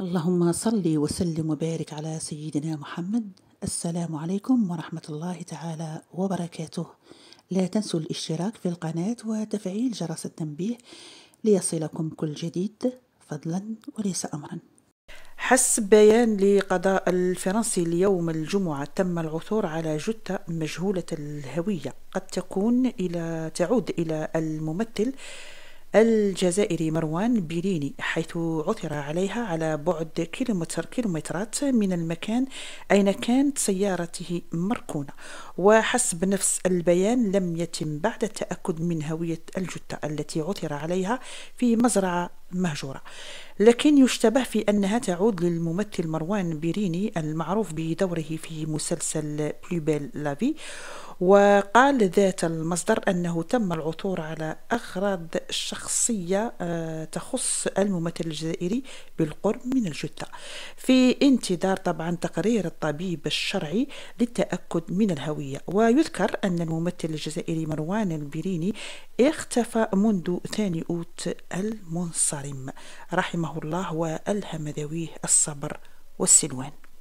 اللهم صل وسلم وبارك على سيدنا محمد السلام عليكم ورحمة الله تعالى وبركاته لا تنسوا الاشتراك في القناة وتفعيل جرس التنبيه ليصلكم كل جديد فضلا وليس أمرا حسب بيان لقضاء الفرنسي اليوم الجمعة تم العثور على جثة مجهولة الهوية قد تكون إلى تعود إلى الممثل الجزائري مروان بيريني حيث عثر عليها على بعد كيلومتر كيلومترات من المكان أين كانت سيارته مركونة وحسب نفس البيان لم يتم بعد التأكد من هوية الجثة التي عثر عليها في مزرعة مهجورة لكن يشتبه في أنها تعود للممثل مروان بيريني المعروف بدوره في مسلسل بلوبيل لافي وقال ذات المصدر أنه تم العثور على أغراض شخصية آه، تخص الممثل الجزائري بالقرب من الجثة في انتظار طبعا تقرير الطبيب الشرعي للتأكد من الهوية ويذكر أن الممثل الجزائري مروان البيريني اختفى منذ ثاني أوت المنصر الكريم رحمه الله وألهم ذويه الصبر والسلوان